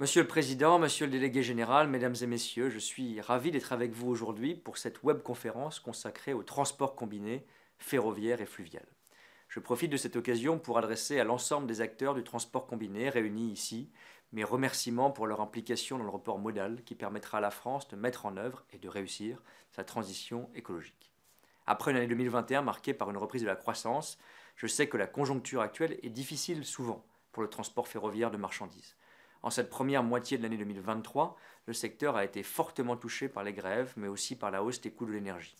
Monsieur le Président, Monsieur le Délégué Général, Mesdames et Messieurs, je suis ravi d'être avec vous aujourd'hui pour cette webconférence consacrée au transport combiné ferroviaire et fluvial. Je profite de cette occasion pour adresser à l'ensemble des acteurs du transport combiné réunis ici mes remerciements pour leur implication dans le report modal qui permettra à la France de mettre en œuvre et de réussir sa transition écologique. Après une année 2021 marquée par une reprise de la croissance, je sais que la conjoncture actuelle est difficile souvent pour le transport ferroviaire de marchandises. En cette première moitié de l'année 2023, le secteur a été fortement touché par les grèves, mais aussi par la hausse des coûts de l'énergie.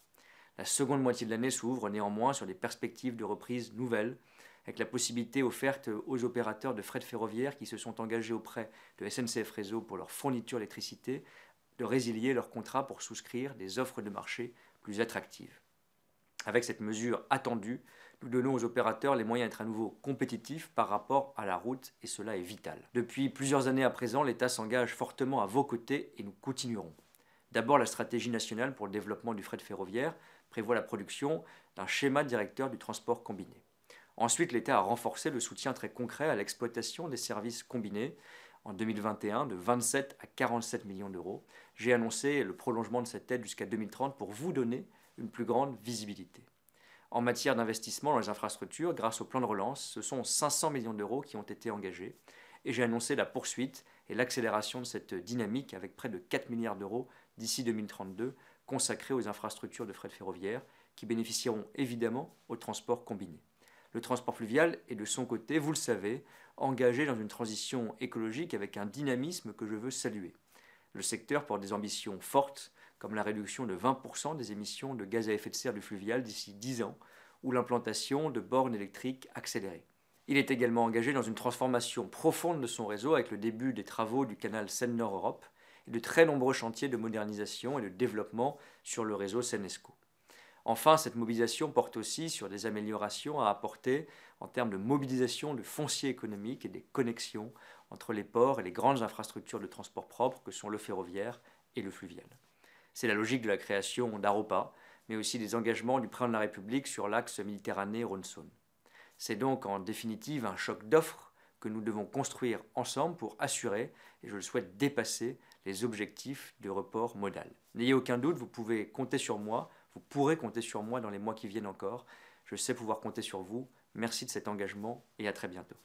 La seconde moitié de l'année s'ouvre néanmoins sur des perspectives de reprise nouvelles, avec la possibilité offerte aux opérateurs de fret ferroviaire qui se sont engagés auprès de SNCF Réseau pour leur fourniture d'électricité de résilier leurs contrats pour souscrire des offres de marché plus attractives. Avec cette mesure attendue, nous donnons aux opérateurs les moyens d'être à nouveau compétitifs par rapport à la route et cela est vital. Depuis plusieurs années à présent, l'État s'engage fortement à vos côtés et nous continuerons. D'abord, la stratégie nationale pour le développement du fret ferroviaire prévoit la production d'un schéma directeur du transport combiné. Ensuite, l'État a renforcé le soutien très concret à l'exploitation des services combinés en 2021 de 27 à 47 millions d'euros. J'ai annoncé le prolongement de cette aide jusqu'à 2030 pour vous donner une plus grande visibilité. En matière d'investissement dans les infrastructures, grâce au plan de relance, ce sont 500 millions d'euros qui ont été engagés et j'ai annoncé la poursuite et l'accélération de cette dynamique avec près de 4 milliards d'euros d'ici 2032 consacrés aux infrastructures de fret ferroviaire qui bénéficieront évidemment au transport combiné. Le transport fluvial est de son côté, vous le savez, engagé dans une transition écologique avec un dynamisme que je veux saluer. Le secteur porte des ambitions fortes comme la réduction de 20% des émissions de gaz à effet de serre du fluvial d'ici 10 ans, ou l'implantation de bornes électriques accélérées. Il est également engagé dans une transformation profonde de son réseau avec le début des travaux du canal Seine-Nord Europe et de très nombreux chantiers de modernisation et de développement sur le réseau Senesco. Enfin, cette mobilisation porte aussi sur des améliorations à apporter en termes de mobilisation de foncier économique et des connexions entre les ports et les grandes infrastructures de transport propre que sont le ferroviaire et le fluvial. C'est la logique de la création d'AROPA, mais aussi des engagements du président de la République sur l'axe Méditerranée-Rhône-Saône. C'est donc en définitive un choc d'offres que nous devons construire ensemble pour assurer, et je le souhaite dépasser, les objectifs de report modal. N'ayez aucun doute, vous pouvez compter sur moi, vous pourrez compter sur moi dans les mois qui viennent encore. Je sais pouvoir compter sur vous. Merci de cet engagement et à très bientôt.